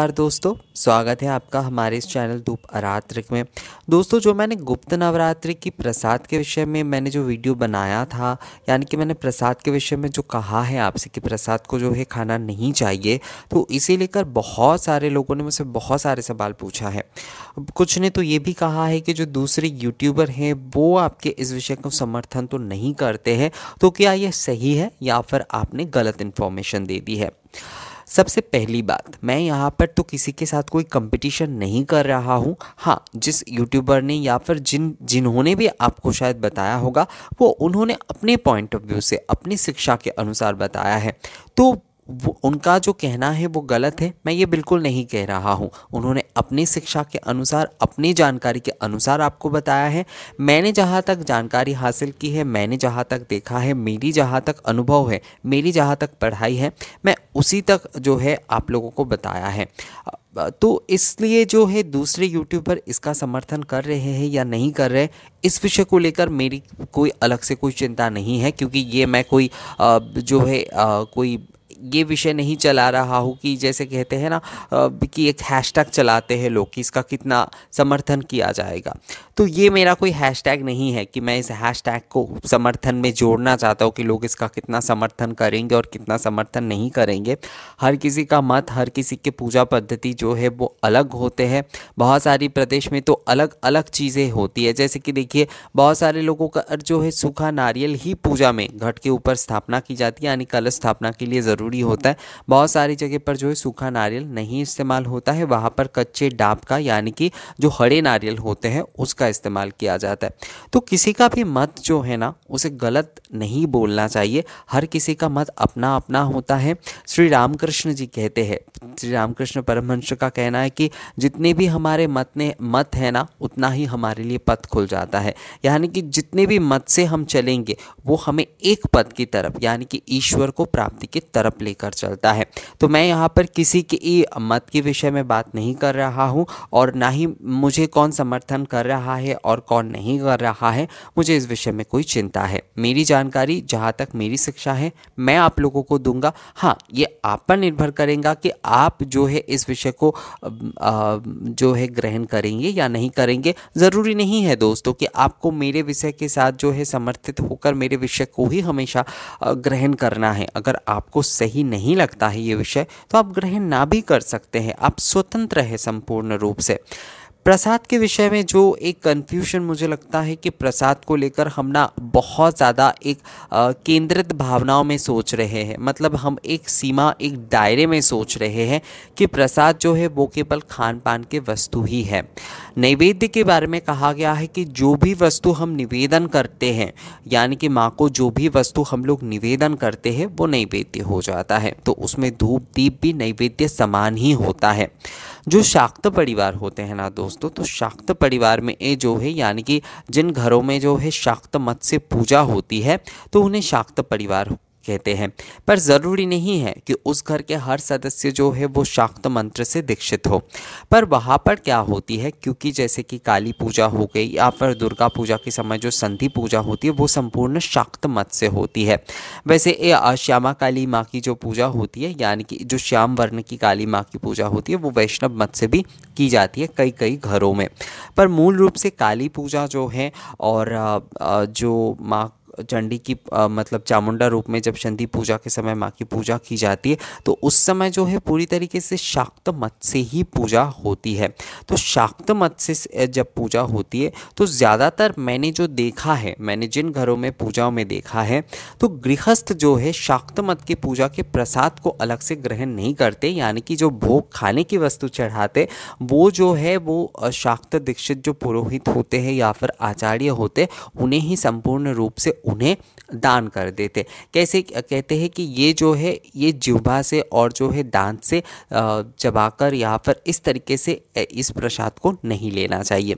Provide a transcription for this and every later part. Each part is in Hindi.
नमस्कार दोस्तों स्वागत है आपका हमारे इस चैनल धूप आरात्र में दोस्तों जो मैंने गुप्त नवरात्रि की प्रसाद के विषय में मैंने जो वीडियो बनाया था यानी कि मैंने प्रसाद के विषय में जो कहा है आपसे कि प्रसाद को जो है खाना नहीं चाहिए तो इसे लेकर बहुत सारे लोगों ने मुझसे बहुत सारे सवाल पूछा है कुछ ने तो ये भी कहा है कि जो दूसरे यूट्यूबर हैं वो आपके इस विषय को समर्थन तो नहीं करते हैं तो क्या यह सही है या फिर आपने गलत इन्फॉर्मेशन दे दी है सबसे पहली बात मैं यहाँ पर तो किसी के साथ कोई कंपटीशन नहीं कर रहा हूँ हाँ जिस यूट्यूबर ने या फिर जिन जिन्होंने भी आपको शायद बताया होगा वो उन्होंने अपने पॉइंट ऑफ व्यू से अपनी शिक्षा के अनुसार बताया है तो वो उनका जो कहना है वो गलत है मैं ये बिल्कुल नहीं कह रहा हूँ उन्होंने अपनी शिक्षा के अनुसार अपनी जानकारी के अनुसार आपको बताया है मैंने जहाँ तक जानकारी हासिल की है मैंने जहाँ तक देखा है मेरी जहाँ तक अनुभव है मेरी जहाँ तक पढ़ाई है मैं उसी तक जो है आप लोगों को बताया है तो इसलिए जो है दूसरे यूट्यूबर इसका समर्थन कर रहे हैं या नहीं कर रहे इस विषय को लेकर मेरी कोई अलग से कोई चिंता नहीं है क्योंकि ये मैं कोई जो है कोई ये विषय नहीं चला रहा हूँ कि जैसे कहते हैं ना कि एक हैशटैग चलाते हैं लोग कि इसका कितना समर्थन किया जाएगा तो ये मेरा कोई हैशटैग नहीं है कि मैं इस हैशटैग को समर्थन में जोड़ना चाहता हूँ कि लोग इसका कितना समर्थन करेंगे और कितना समर्थन नहीं करेंगे हर किसी का मत हर किसी के पूजा पद्धति जो है वो अलग होते हैं बहुत सारी प्रदेश में तो अलग अलग चीज़ें होती है जैसे कि देखिए बहुत सारे लोगों का जो है सूखा नारियल ही पूजा में घट के ऊपर स्थापना की जाती है यानी कलश स्थापना के लिए ज़रूर ज़रूरी होता है बहुत सारी जगह पर जो है सूखा नारियल नहीं इस्तेमाल होता है वहाँ पर कच्चे डाब का यानी कि जो हरे नारियल होते हैं उसका इस्तेमाल किया जाता है तो किसी का भी मत जो है ना उसे गलत नहीं बोलना चाहिए हर किसी का मत अपना अपना होता है श्री रामकृष्ण जी कहते हैं श्री रामकृष्ण परमहंस का कहना है कि जितने भी हमारे मत ने मत है ना उतना ही हमारे लिए पथ खुल जाता है यानी कि जितने भी मत से हम चलेंगे वो हमें एक पद की तरफ यानी कि ईश्वर को प्राप्ति की तरफ लेकर चलता है तो मैं यहाँ पर किसी की मत के विषय में बात नहीं कर रहा हूँ और ना ही मुझे कौन समर्थन कर रहा है और कौन नहीं कर रहा है मुझे इस विषय में कोई चिंता है मेरी जानकारी जहाँ तक मेरी शिक्षा है मैं आप लोगों को दूंगा हाँ ये आप पर निर्भर करेगा कि आप जो है इस विषय को जो है ग्रहण करेंगे या नहीं करेंगे ज़रूरी नहीं है दोस्तों कि आपको मेरे विषय के साथ जो है समर्थित होकर मेरे विषय को ही हमेशा ग्रहण करना है अगर आपको सही सही नहीं लगता है ये विषय तो आप ग्रहण ना भी कर सकते हैं आप स्वतंत्र है संपूर्ण रूप से प्रसाद के विषय में जो एक कन्फ्यूशन मुझे लगता है कि प्रसाद को लेकर हम ना बहुत ज़्यादा एक केंद्रित भावनाओं में सोच रहे हैं मतलब हम एक सीमा एक दायरे में सोच रहे हैं कि प्रसाद जो है वो केवल खान पान के वस्तु ही है नैवेद्य के बारे में कहा गया है कि जो भी वस्तु हम निवेदन करते हैं यानी कि माँ को जो भी वस्तु हम लोग निवेदन करते हैं वो नैवेद्य हो जाता है तो उसमें धूप दीप भी नैवेद्य समान ही होता है जो शाक्त परिवार होते हैं ना दोस्त दोस्तों तो शाक्त परिवार में ये जो है यानी कि जिन घरों में जो है शाक्त मत से पूजा होती है तो उन्हें शाक्त परिवार कहते हैं पर ज़रूरी नहीं है कि उस घर के हर सदस्य जो है वो शाक्त मंत्र से दीक्षित हो पर वहाँ पर क्या होती है क्योंकि जैसे कि काली पूजा हो गई या फिर दुर्गा पूजा के समय जो संधि पूजा होती है वो संपूर्ण शाक्त मत से होती है वैसे श्यामा काली माँ की जो पूजा होती है यानी कि जो श्याम वर्ण की काली माँ की पूजा होती है वो वैष्णव मत से भी की जाती है कई कई घरों में पर मूल रूप से काली पूजा जो है और जो माँ चंडी की आ, मतलब चामुंडा रूप में जब चंडी पूजा के समय माँ की पूजा की जाती है तो उस समय जो है पूरी तरीके से शाक्त मत से ही पूजा होती है तो शाक्त मत से जब पूजा होती है तो ज़्यादातर मैंने जो देखा है मैंने जिन घरों में पूजाओं में देखा है तो गृहस्थ जो है शाक्त मत की पूजा के प्रसाद को अलग से ग्रहण नहीं करते यानी कि जो भोग खाने की वस्तु चढ़ाते वो जो है वो शाक्त दीक्षित जो पुरोहित होते हैं या फिर आचार्य होते उन्हें ही संपूर्ण रूप से उन्हें दान कर देते कैसे कहते हैं कि ये जो है ये जिह्वा से और जो है दांत से चबाकर यहाँ पर इस तरीके से इस प्रसाद को नहीं लेना चाहिए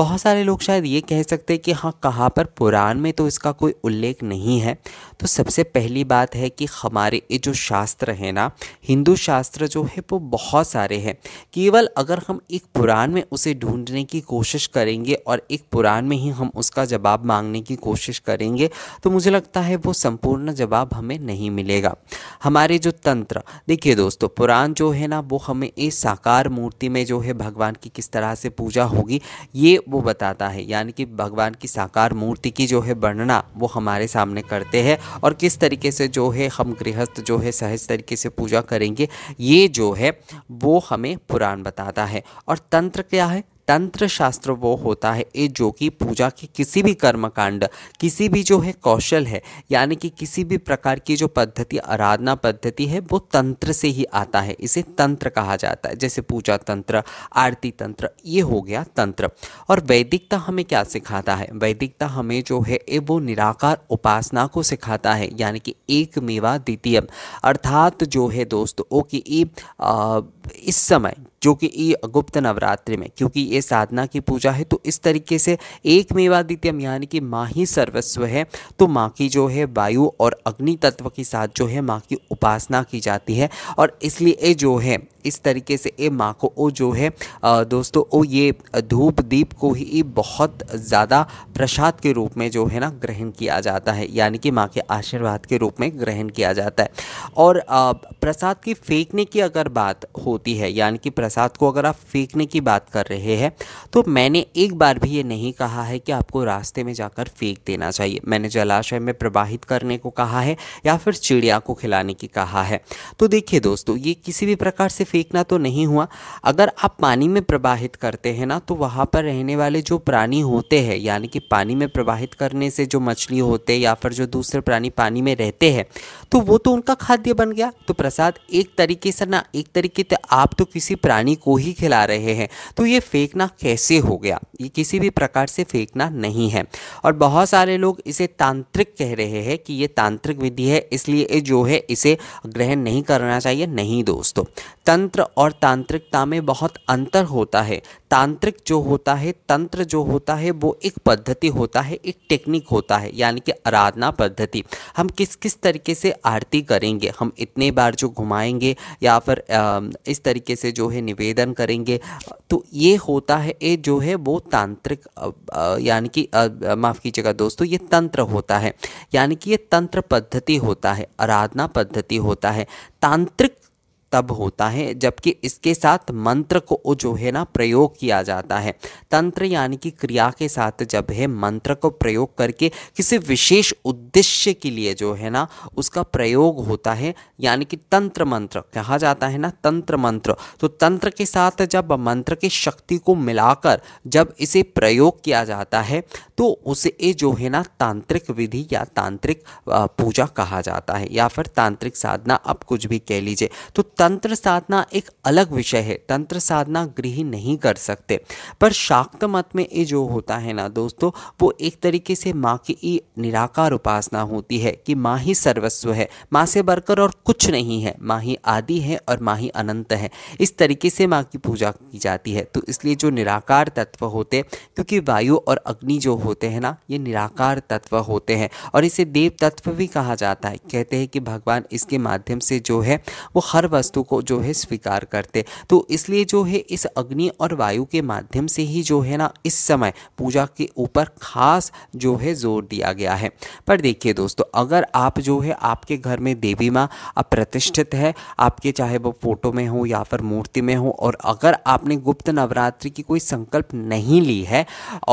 बहुत सारे लोग शायद ये कह सकते हैं कि हाँ कहाँ पर पुराण में तो इसका कोई उल्लेख नहीं है तो सबसे पहली बात है कि हमारे ये जो शास्त्र है ना हिंदू शास्त्र जो है वो बहुत सारे हैं केवल अगर हम एक पुराण में उसे ढूंढने की कोशिश करेंगे और एक पुराण में ही हम उसका जवाब मांगने की कोशिश करें करेंगे तो मुझे लगता है वो संपूर्ण जवाब हमें नहीं मिलेगा हमारे जो तंत्र देखिए दोस्तों पुराण जो है ना वो हमें इस साकार मूर्ति में जो है भगवान की किस तरह से पूजा होगी ये वो बताता है यानी कि भगवान की साकार मूर्ति की जो है वर्णना वो हमारे सामने करते हैं और किस तरीके से जो है हम गृहस्थ जो है सहज तरीके से पूजा करेंगे ये जो है वो हमें पुराण बताता है और तंत्र क्या है तंत्र शास्त्र वो होता है जो कि पूजा के किसी भी कर्मकांड किसी भी जो है कौशल है यानी कि किसी भी प्रकार की जो पद्धति आराधना पद्धति है वो तंत्र से ही आता है इसे तंत्र कहा जाता है जैसे पूजा तंत्र आरती तंत्र ये हो गया तंत्र और वैदिकता हमें क्या सिखाता है वैदिकता हमें जो है वो निराकार उपासना को सिखाता है यानी कि एक मेवा द्वितीय अर्थात जो है दोस्तों ओ कि इस समय जो कि ये गुप्त नवरात्रि में क्योंकि ये साधना की पूजा है तो इस तरीके से एक मेवा यानी कि माँ ही सर्वस्व है तो माँ की जो है वायु और अग्नि तत्व के साथ जो है माँ की उपासना की जाती है और इसलिए ये जो है इस तरीके से ये माँ को ओ जो है दोस्तों ओ ये धूप दीप को ही बहुत ज़्यादा प्रसाद के रूप में जो है ना ग्रहण किया जाता है यानी कि माँ के आशीर्वाद के रूप में ग्रहण किया जाता है और प्रसाद की फेंकने की अगर बात होती है यानी कि प्रसाद को अगर आप फेंकने की बात कर रहे हैं तो मैंने एक बार भी ये नहीं कहा है कि आपको रास्ते में जाकर फेंक देना चाहिए मैंने जलाशय में प्रवाहित करने को कहा है या फिर चिड़िया को खिलाने की कहा है तो देखिए दोस्तों ये किसी भी प्रकार से फेंकना तो नहीं हुआ अगर आप पानी में प्रवाहित करते हैं ना तो वहाँ पर रहने वाले जो प्राणी होते हैं यानी कि पानी में प्रवाहित करने से जो मछली होते या फिर जो दूसरे प्राणी पानी में रहते हैं तो वो तो उनका खाद्य बन गया तो प्रसाद एक तरीके से ना एक तरीके से आप तो किसी प्राणी प्राणी को ही खिला रहे हैं तो ये फेंकना कैसे हो गया ये किसी भी प्रकार से फेंकना नहीं है और बहुत सारे लोग इसे तांत्रिक कह रहे हैं कि ये तांत्रिक विधि है इसलिए जो है इसे ग्रहण नहीं करना चाहिए नहीं दोस्तों तंत्र और तांत्रिकता में बहुत अंतर होता है तांत्रिक जो होता है तंत्र जो होता है वो एक पद्धति होता है एक टेक्निक होता है यानी कि आराधना पद्धति हम किस किस तरीके से आरती करेंगे हम इतने बार जो घुमाएंगे या फिर इस तरीके से जो है निवेदन करेंगे तो ये होता है ये जो है वो तांत्रिक यानी कि माफ़ कीजिएगा दोस्तों ये तंत्र होता है यानी कि ये तंत्र पद्धति होता है आराधना पद्धति होता है तांत्रिक तब होता है जबकि इसके साथ मंत्र को जो है ना प्रयोग किया जाता है तंत्र यानी कि क्रिया के साथ जब है मंत्र को प्रयोग करके किसी विशेष उद्देश्य के लिए जो है ना उसका प्रयोग होता है यानी कि तंत्र मंत्र कहा जाता है ना तंत्र मंत्र तो तंत्र के साथ जब मंत्र की शक्ति को मिलाकर जब इसे प्रयोग किया जाता है तो उसे जो है ना तांत्रिक विधि या तांत्रिक पूजा कहा जाता है या फिर तांत्रिक साधना आप कुछ भी कह लीजिए तो तंत्र साधना एक अलग विषय है तंत्र साधना गृह नहीं कर सकते पर शाक्त मत में ये जो होता है ना दोस्तों वो एक तरीके से माँ की निराकार उपासना होती है कि माँ ही सर्वस्व है माँ से बढ़कर और कुछ नहीं है माँ ही आदि है और माँ ही अनंत है इस तरीके से माँ की पूजा की जाती है तो इसलिए जो निराकार तत्व होते क्योंकि वायु और अग्नि जो होते हैं ना ये निराकार तत्व होते हैं और इसे देव तत्व भी कहा जाता है कहते हैं कि भगवान इसके माध्यम से जो है वो हर वस्तु वस्तु को जो है स्वीकार करते तो इसलिए जो है इस अग्नि और वायु के माध्यम से ही जो है ना इस समय पूजा के ऊपर खास जो है जोर दिया गया है पर देखिए दोस्तों अगर आप जो है आपके घर में देवी माँ प्रतिष्ठित है आपके चाहे वो फोटो में हो या फिर मूर्ति में हो और अगर आपने गुप्त नवरात्रि की कोई संकल्प नहीं ली है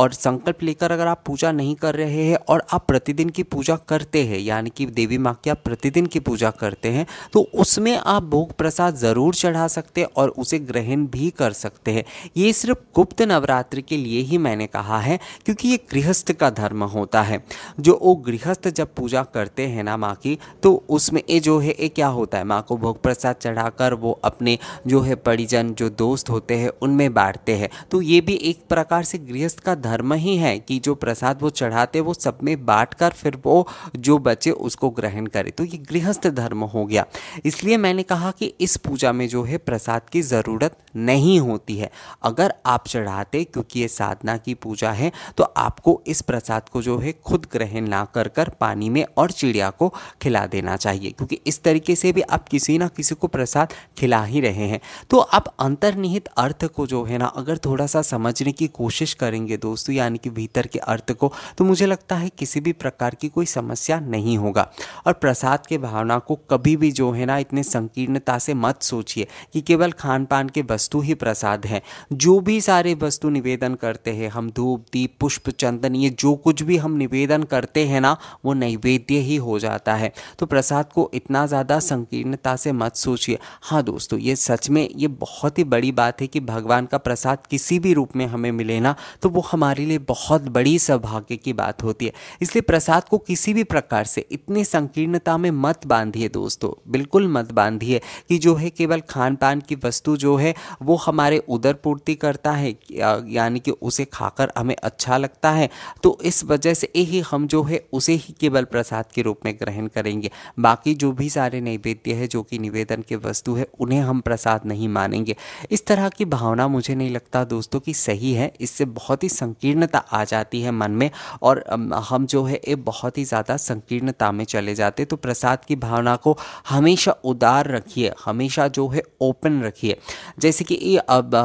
और संकल्प लेकर अगर आप पूजा नहीं कर रहे हैं और आप प्रतिदिन की पूजा करते हैं यानी कि देवी माँ की आप प्रतिदिन की पूजा करते हैं तो उसमें आप भोग प्रसाद ज़रूर चढ़ा सकते हैं और उसे ग्रहण भी कर सकते हैं ये सिर्फ गुप्त नवरात्रि के लिए ही मैंने कहा है क्योंकि ये गृहस्थ का धर्म होता है जो वो गृहस्थ जब पूजा करते हैं ना माँ की तो उसमें ये जो है ये क्या होता है माँ को भोग प्रसाद चढ़ाकर वो अपने जो है परिजन जो दोस्त होते हैं उनमें बांटते हैं तो ये भी एक प्रकार से गृहस्थ का धर्म ही है कि जो प्रसाद वो चढ़ाते वो सब में बांट कर फिर वो जो बचे उसको ग्रहण करे तो ये गृहस्थ धर्म हो गया इसलिए मैंने कहा कि इस पूजा में जो है प्रसाद की ज़रूरत नहीं होती है अगर आप चढ़ाते क्योंकि ये साधना की पूजा है तो आपको इस प्रसाद को जो है खुद ग्रहण ना कर कर पानी में और चिड़िया को खिला देना चाहिए क्योंकि इस तरीके से भी आप किसी ना किसी को प्रसाद खिला ही रहे हैं तो आप अंतर्निहित अर्थ को जो है ना अगर थोड़ा सा समझने की कोशिश करेंगे दोस्तों यानी कि भीतर के अर्थ को तो मुझे लगता है किसी भी प्रकार की कोई समस्या नहीं होगा और प्रसाद के भावना को कभी भी जो है ना इतने संकीर्णता से मत सोचिए कि केवल खान पान के वस्तु ही प्रसाद हैं जो भी सारे वस्तु निवेदन करते हैं हम धूप दीप पुष्प चंदन ये जो कुछ भी हम निवेदन करते हैं ना वो नैवेद्य ही हो जाता है तो प्रसाद को इतना ज़्यादा संकीर्णता से मत सोचिए हाँ दोस्तों ये सच में ये बहुत ही बड़ी बात है कि भगवान का प्रसाद किसी भी रूप में हमें मिले ना तो वो हमारे लिए बहुत बड़ी सौभाग्य की बात होती है इसलिए प्रसाद को किसी भी प्रकार से इतनी संकीर्णता में मत बांधिए दोस्तों बिल्कुल मत बांधिए कि कि जो है केवल खान पान की वस्तु जो है वो हमारे उदर पूर्ति करता है यानी कि उसे खाकर हमें अच्छा लगता है तो इस वजह से ही हम जो है उसे ही केवल प्रसाद के रूप में ग्रहण करेंगे बाकी जो भी सारे नैवेद्य है जो कि निवेदन के वस्तु है उन्हें हम प्रसाद नहीं मानेंगे इस तरह की भावना मुझे नहीं लगता दोस्तों कि सही है इससे बहुत ही संकीर्णता आ जाती है मन में और हम जो है ये बहुत ही ज़्यादा संकीर्णता में चले जाते तो प्रसाद की भावना को हमेशा उदार रखिए हमेशा जो है ओपन रखिए जैसे कि ये अब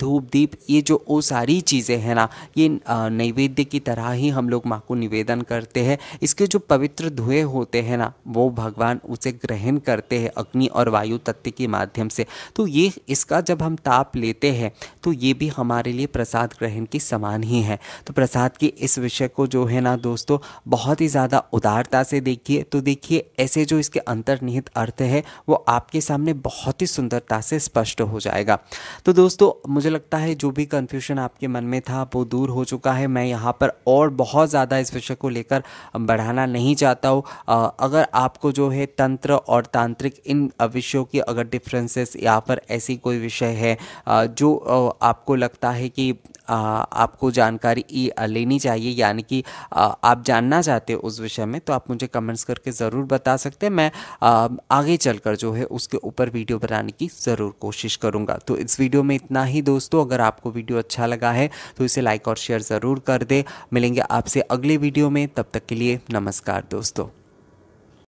धूप दीप ये जो वो सारी चीज़ें हैं ना ये नैवेद्य की तरह ही हम लोग माँ को निवेदन करते हैं इसके जो पवित्र धुएँ होते हैं ना वो भगवान उसे ग्रहण करते हैं अग्नि और वायु तत्व के माध्यम से तो ये इसका जब हम ताप लेते हैं तो ये भी हमारे लिए प्रसाद ग्रहण के समान ही है तो प्रसाद के इस विषय को जो है ना दोस्तों बहुत ही ज़्यादा उदारता से देखिए तो देखिए ऐसे जो इसके अंतर्निहित अर्थ है वो आपके सामने सामने बहुत ही सुंदरता से स्पष्ट हो जाएगा तो दोस्तों मुझे लगता है जो भी कन्फ्यूजन आपके मन में था वो दूर हो चुका है मैं यहाँ पर और बहुत ज़्यादा इस विषय को लेकर बढ़ाना नहीं चाहता हूँ अगर आपको जो है तंत्र और तांत्रिक इन विषयों की अगर डिफ्रेंसेस यहाँ पर ऐसी कोई विषय है जो आपको लगता है कि आपको जानकारी लेनी चाहिए यानी कि आप जानना चाहते हो उस विषय में तो आप मुझे कमेंट्स करके ज़रूर बता सकते हैं मैं आगे चलकर जो है उसके ऊपर वीडियो बनाने की ज़रूर कोशिश करूँगा तो इस वीडियो में इतना ही दोस्तों अगर आपको वीडियो अच्छा लगा है तो इसे लाइक और शेयर ज़रूर कर दे मिलेंगे आपसे अगले वीडियो में तब तक के लिए नमस्कार दोस्तों